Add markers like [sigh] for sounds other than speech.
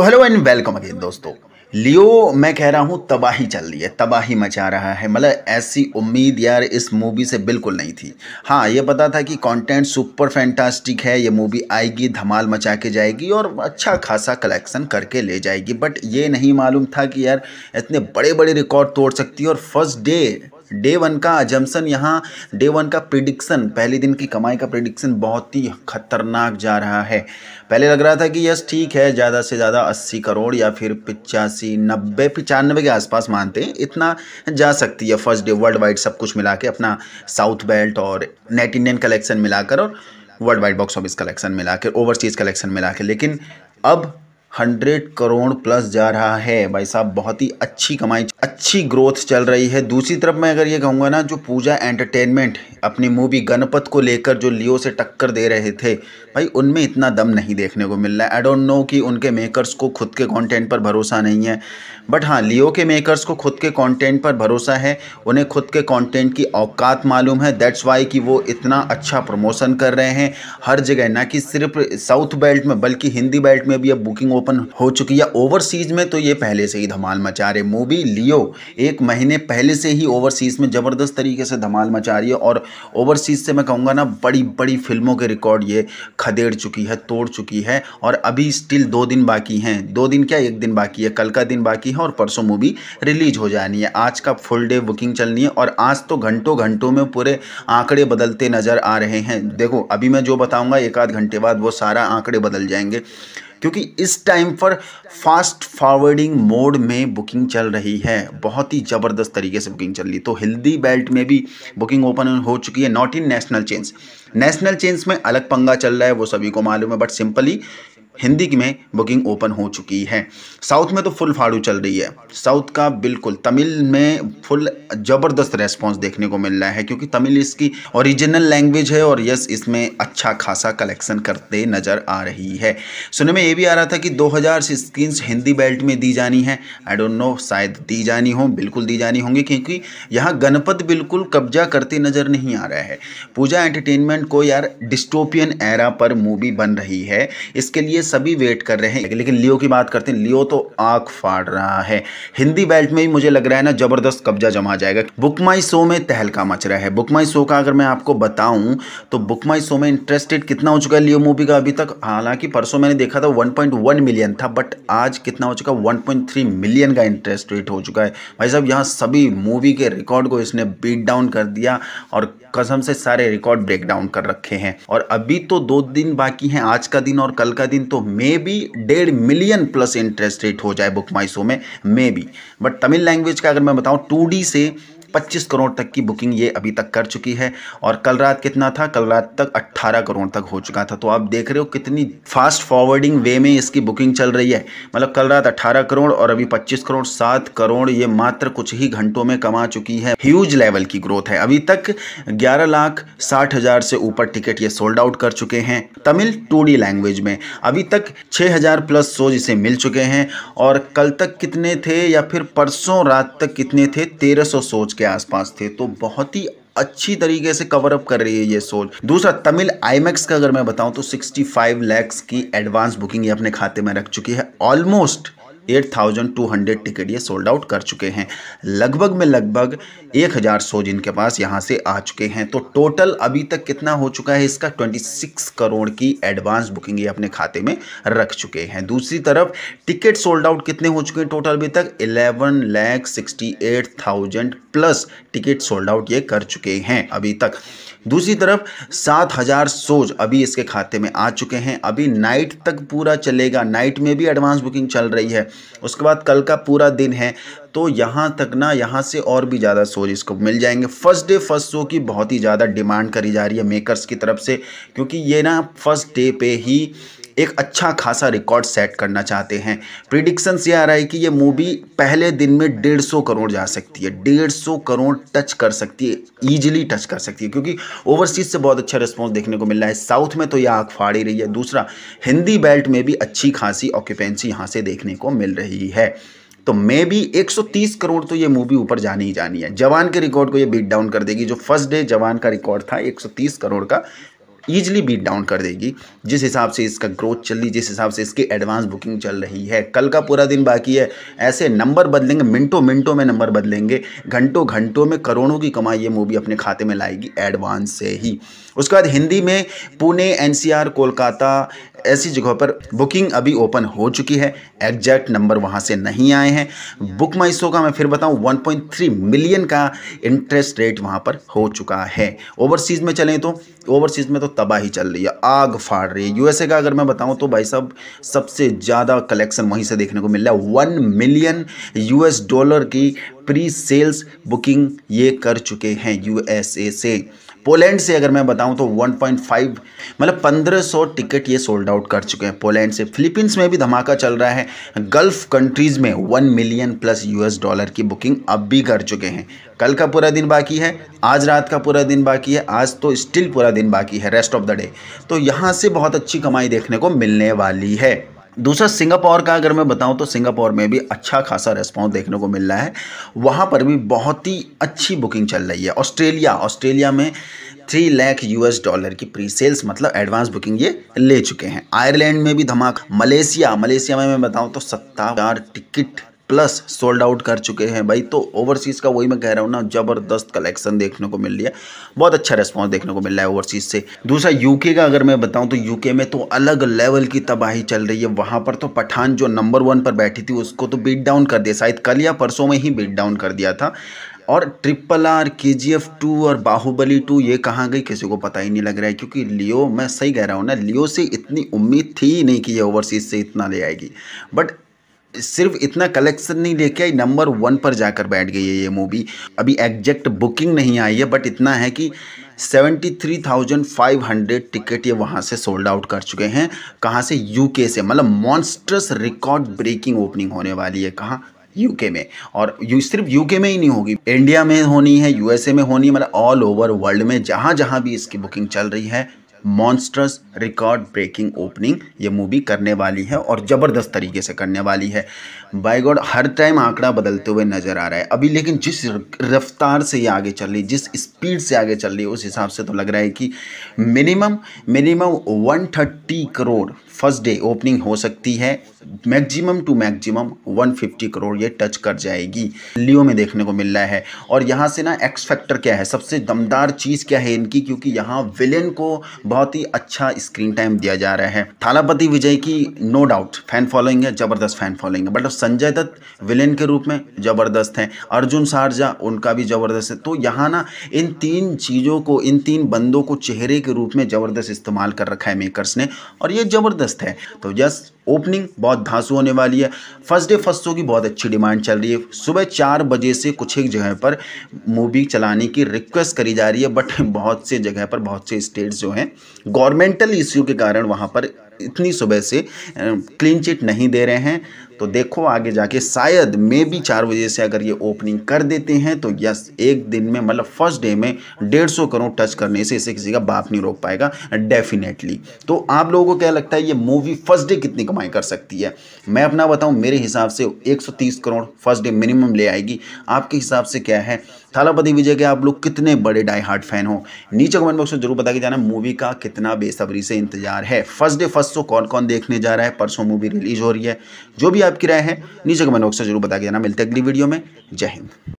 तो hello and welcome again दोस्तों लियो मैं कह रहा हूँ तबाही चल रही है तबाही मचा रहा है मतलब ऐसी उम्मीद यार इस मूवी से बिल्कुल नहीं थी हाँ ये पता था कि कंटेंट सुपर फैंटास्टिक है ये मूवी आएगी धमाल मचा के जाएगी और अच्छा खासा कलेक्शन करके ले जाएगी बट ये नहीं मालूम था कि यार इतने बड़े बड़े रिकॉर्ड तोड़ सकती है और फर्स्ट डे डे वन का अजम्सन यहाँ डे वन का प्रिडिक्शन पहले दिन की कमाई का प्रिडिक्शन बहुत ही खतरनाक जा रहा है पहले लग रहा था कि यस ठीक है ज़्यादा से ज़्यादा अस्सी करोड़ या फिर पिचासी नब्बे पचानबे के आसपास मानते हैं इतना जा सकती है फर्स्ट डे वर्ल्ड वाइड सब कुछ मिला के अपना साउथ बेल्ट और नेट इंडियन कलेक्शन मिलाकर और world wide box office collection मिला के ओवरसीज़ कलेक्शन मिला के लेकिन अब हंड्रेड करोड़ प्लस जा रहा है भाई साहब बहुत ही अच्छी कमाई अच्छी ग्रोथ चल रही है दूसरी तरफ मैं अगर ये कहूँगा ना जो पूजा एंटरटेनमेंट अपनी मूवी गणपत को लेकर जो लियो से टक्कर दे रहे थे भाई उनमें इतना दम नहीं देखने को मिल रहा है आई डोंट नो कि उनके मेकर्स को खुद के कंटेंट पर भरोसा नहीं है बट हाँ लियो के मेकर्स को खुद के कंटेंट पर भरोसा है उन्हें खुद के कंटेंट की औकात मालूम है दैट्स वाई कि वो इतना अच्छा प्रमोशन कर रहे हैं हर जगह ना कि सिर्फ साउथ बेल्ट में बल्कि हिंदी बेल्ट में भी अब बुकिंग ओपन हो चुकी है ओवरसीज़ में तो ये पहले से ही धमाल मचा रहे मूवी लियो एक महीने पहले से ही ओवरसीज़ में ज़बरदस्त तरीके से धमाल मचा रही है और ओवरसीज़ से मैं कहूँगा ना बड़ी बड़ी फिल्मों के रिकॉर्ड ये खदेड़ चुकी है तोड़ चुकी है और अभी स्टिल दो दिन बाकी हैं दो दिन क्या एक दिन बाकी है कल का दिन बाकी है और परसों मूवी रिलीज हो जानी है आज का फुल डे बुकिंग चलनी है और आज तो घंटों घंटों में पूरे आंकड़े बदलते नज़र आ रहे हैं देखो अभी मैं जो बताऊँगा एक आध घंटे बाद वो सारा आंकड़े बदल जाएंगे क्योंकि इस टाइम पर फास्ट फॉरवर्डिंग मोड में बुकिंग चल रही है बहुत ही ज़बरदस्त तरीके से बुकिंग चल रही तो हिल्दी बेल्ट में भी बुकिंग ओपन हो चुकी है not in national change national change में अलग पंगा चल रहा है वो सभी को मालूम है बट सिंपली हिंदी में बुकिंग ओपन हो चुकी है साउथ में तो फुल फाड़ू चल रही है साउथ का बिल्कुल तमिल में फुल ज़बरदस्त रेस्पॉन्स देखने को मिल रहा है क्योंकि तमिल इसकी ओरिजिनल लैंग्वेज है और यस इसमें अच्छा खासा कलेक्शन करते नज़र आ रही है सुनने में ये भी आ रहा था कि 2000 स्क्रीन हिंदी बेल्ट में दी जानी है आई डोंट नो शायद दी जानी हो बिल्कुल दी जानी होंगी क्योंकि यहाँ गणपत बिल्कुल कब्जा करते नज़र नहीं आ रहा है पूजा एंटरटेनमेंट को यार डिस्टोपियन एरा पर मूवी बन रही है इसके लिए सभी वेट कर रहे हैं लेकिन लियो की बात करते हैं लियो तो आंख फाड़ रहा है हिंदी बेल्ट में भी मुझे लग रहा है ना जबरदस्त कब्जा जमा जाएगा बुकमाई शो में तहलका मच रहा है बुकमाई शो का अगर मैं आपको बताऊं तो बुकमाई शो में इंटरेस्टेड कितना हो चुका है लियो मूवी का अभी तक हालांकि परसों मैंने देखा था वन मिलियन था बट आज कितना हो चुका 1.3 मिलियन का इंटरेस्ट रेट हो चुका है भाई साहब यहाँ सभी मूवी के रिकॉर्ड को इसने बीट डाउन कर दिया और कसम से सारे रिकॉर्ड ब्रेक डाउन कर रखे हैं और अभी तो दो दिन बाकी हैं आज का दिन और कल का दिन तो मे बी डेढ़ मिलियन प्लस इंटरेस्ट रेट हो जाए बुक माई शो में maybe but Tamil language का अगर मैं बताऊँ टू से 25 करोड़ तक की बुकिंग ये अभी तक कर चुकी है और कल रात कितना था कल रात तक 18 करोड़ तक हो चुका था तो आप देख रहे हो कितनी फास्ट फॉरवर्डिंग वे में इसकी बुकिंग चल रही है मतलब कल रात 18 करोड़ और अभी 25 करोड़ सात करोड़ ये मात्र कुछ ही घंटों में कमा चुकी है ह्यूज लेवल की ग्रोथ है अभी तक ग्यारह लाख साठ हज़ार से ऊपर टिकट ये सोल्ड आउट कर चुके हैं तमिल टू लैंग्वेज में अभी तक 6000 प्लस सो जिसे मिल चुके हैं और कल तक कितने थे या फिर परसों रात तक कितने थे 1300 सोच के आसपास थे तो बहुत ही अच्छी तरीके से कवर अप कर रही है ये सोच दूसरा तमिल आईमैक्स का अगर मैं बताऊं तो 65 लाख की एडवांस बुकिंग ये अपने खाते में रख चुकी है almost eight thousand two hundred ticket ये सोल्ड आउट कर चुके हैं लगभग में लगभग एक हज़ार शोज जिनके पास यहाँ से आ चुके हैं तो टोटल अभी तक कितना हो चुका है इसका ट्वेंटी सिक्स करोड़ की एडवांस बुकिंग ये अपने खाते में रख चुके हैं दूसरी तरफ टिकट सोल्ड आउट कितने हो चुके हैं टोटल अभी तक eleven lakh sixty eight thousand plus ticket sold out ये कर चुके हैं अभी तक दूसरी तरफ सात हज़ार सोज अभी इसके खाते में आ चुके हैं अभी नाइट तक पूरा चलेगा नाइट में भी एडवांस बुकिंग चल रही है उसके बाद कल का पूरा दिन है तो यहाँ तक ना यहाँ से और भी ज़्यादा सोज इसको मिल जाएंगे फर्स्ट डे फर्स्ट शो की बहुत ही ज़्यादा डिमांड करी जा रही है मेकर्स की तरफ से क्योंकि ये ना फर्स्ट डे पे ही एक अच्छा खासा रिकॉर्ड सेट करना चाहते हैं प्रिडिक्शंस ये आ रहा है कि ये मूवी पहले दिन में डेढ़ सौ करोड़ जा सकती है डेढ़ सौ करोड़ टच कर सकती है ईजिली टच कर सकती है क्योंकि ओवरसीज से बहुत अच्छा रिस्पॉन्स देखने को मिल रहा है साउथ में तो यह आँख फाड़ ही रही है दूसरा हिंदी बेल्ट में भी अच्छी खासी ऑक्यूपेंसी यहाँ से देखने को मिल रही है तो मे भी 130 करोड़ तो ये मूवी ऊपर जानी ही जानी है जवान के रिकॉर्ड को ये बीट डाउन कर देगी जो फर्स्ट डे जवान का रिकॉर्ड था 130 करोड़ का ईजिली बीट डाउन कर देगी जिस हिसाब से इसका ग्रोथ चल रही जिस हिसाब से इसकी एडवांस बुकिंग चल रही है कल का पूरा दिन बाकी है ऐसे नंबर बदलेंगे मिनटों मिनटों में नंबर बदलेंगे घंटों घंटों में करोड़ों की कमाई ये मूवी अपने खाते में लाएगी एडवांस से ही उसके बाद हिंदी में पुणे एनसीआर कोलकाता ऐसी जगहों पर बुकिंग अभी ओपन हो चुकी है एग्जैक्ट नंबर वहाँ से नहीं आए हैं बुक माई शो का मैं फिर बताऊँ 1.3 मिलियन का इंटरेस्ट रेट वहाँ पर हो चुका है ओवरसीज़ में चलें तो ओवरसीज़ में तो तबाही चल रही है आग फाड़ रही है यूएसए का अगर मैं बताऊँ तो भाई साहब सबसे ज़्यादा कलेक्शन वहीं से देखने को मिल रहा है वन मिलियन यू डॉलर की प्री सेल्स बुकिंग ये कर चुके हैं यू से पोलैंड से अगर मैं बताऊं तो 1.5 मतलब 1500 टिकट ये सोल्ड आउट कर चुके हैं पोलैंड से फिलीपींस में भी धमाका चल रहा है गल्फ कंट्रीज़ में 1 मिलियन प्लस यूएस डॉलर की बुकिंग अब भी कर चुके हैं कल का पूरा दिन बाकी है आज रात का पूरा दिन बाकी है आज तो स्टिल पूरा दिन बाकी है रेस्ट ऑफ द डे तो यहाँ से बहुत अच्छी कमाई देखने को मिलने वाली है दूसरा सिंगापुर का अगर मैं बताऊं तो सिंगापुर में भी अच्छा खासा रेस्पॉन्स देखने को मिल रहा है वहाँ पर भी बहुत ही अच्छी बुकिंग चल रही है ऑस्ट्रेलिया ऑस्ट्रेलिया में थ्री लैख यूएस डॉलर की प्री सेल्स मतलब एडवांस बुकिंग ये ले चुके हैं आयरलैंड में भी धमाका मलेशिया मलेशिया में मैं बताऊँ तो सत्तावार टिकट प्लस सोल्ड आउट कर चुके हैं भाई तो ओवरसीज़ का वही मैं कह रहा हूँ ना ज़बरदस्त कलेक्शन अच्छा देखने को मिल रहा है बहुत अच्छा रेस्पॉन्स देखने को मिल रहा है ओवरसीज़ से दूसरा यूके का अगर मैं बताऊँ तो यूके में तो अलग लेवल की तबाही चल रही है वहाँ पर तो पठान जो नंबर वन पर बैठी थी उसको तो बीट डाउन कर दिया शायद कल या परसों में ही बीट डाउन कर दिया था और ट्रिपल आर के जी एफ टू और बाहुबली टू ये कहाँ गई किसी को पता ही नहीं लग रहा है क्योंकि लियो मैं सही कह रहा हूँ ना लियो से इतनी उम्मीद थी ही नहीं कि ये ओवरसीज़ से इतना ले आएगी बट सिर्फ इतना कलेक्शन नहीं लेके आई नंबर वन पर जाकर बैठ गई है ये मूवी अभी एग्जैक्ट बुकिंग नहीं आई है बट इतना है कि 73,500 टिकट ये वहाँ से सोल्ड आउट कर चुके हैं कहाँ से यूके से मतलब मॉन्स्ट्रस रिकॉर्ड ब्रेकिंग ओपनिंग होने वाली है कहाँ यूके में और यू सिर्फ यूके में ही नहीं होगी इंडिया में होनी है यूएसए में होनी है मतलब ऑल ओवर वर्ल्ड में जहाँ जहाँ भी इसकी बुकिंग चल रही है मॉन्स्ट्रस रिकॉर्ड ब्रेकिंग ओपनिंग ये मूवी करने वाली है और ज़बरदस्त तरीके से करने वाली है बाय गॉड हर टाइम आंकड़ा बदलते हुए नज़र आ रहा है अभी लेकिन जिस रफ्तार से ये आगे चल रही जिस स्पीड से आगे चल रही है उस हिसाब से तो लग रहा है कि minimum minimum 130 crore first day opening हो सकती है मैक्सिमम टू मैक्सिमम 150 करोड़ ये टच कर जाएगी लियो में देखने को मिल रहा है और यहाँ से ना एक्स फैक्टर क्या है सबसे दमदार चीज़ क्या है इनकी क्योंकि यहाँ विलेन को बहुत ही अच्छा स्क्रीन टाइम दिया जा रहा है थालापति विजय की नो डाउट फैन फॉलोइंग है जबरदस्त फैन फॉलोइंग है बट संजय दत्त विलेन के रूप में जबरदस्त हैं अर्जुन सारजा उनका भी जबरदस्त है तो यहाँ ना इन तीन चीज़ों को इन तीन बंदों को चेहरे के रूप में जबरदस्त इस्तेमाल कर रखा है मेकर्स ने और ये जबरदस्त है तो जस्ट ओपनिंग बहुत धांसू होने वाली है फर्स्ट डे फर्स्टों की बहुत अच्छी डिमांड चल रही है सुबह चार बजे से कुछ एक जगह पर मूवी चलाने की रिक्वेस्ट करी जा रही है बट [laughs] बहुत से जगह पर बहुत से स्टेट्स जो हैं गवर्नमेंटल इश्यू के कारण वहाँ पर इतनी सुबह से क्लीन चिट नहीं दे रहे हैं तो देखो आगे जाके शायद मे भी चार बजे से अगर ये ओपनिंग कर देते हैं तो यस एक दिन में मतलब फर्स्ट डे में डेढ़ सौ करोड़ टच करने से इसे किसी का बाप नहीं रोक पाएगा डेफिनेटली तो आप लोगों को क्या लगता है ये मूवी फर्स्ट डे कितनी कमाई कर सकती है मैं अपना बताऊँ मेरे हिसाब से एक करोड़ फर्स्ट डे मिनिमम ले आएगी आपके हिसाब से क्या है थालापति विजय के आप लोग कितने बड़े डाई हार्ट फैन हो नीचे कमेंट बॉक्स में जरूर बता के जाना मूवी का कितना बेसब्री से इंतजार है फर्स्ट डे फर्स्ट शो कौन कौन देखने जा रहा है परसों मूवी रिलीज हो रही है जो भी आपकी राय है नीचे कमेंट बॉक्स में जरूर बता के जाना मिलते हैं अगली वीडियो में जय हिंद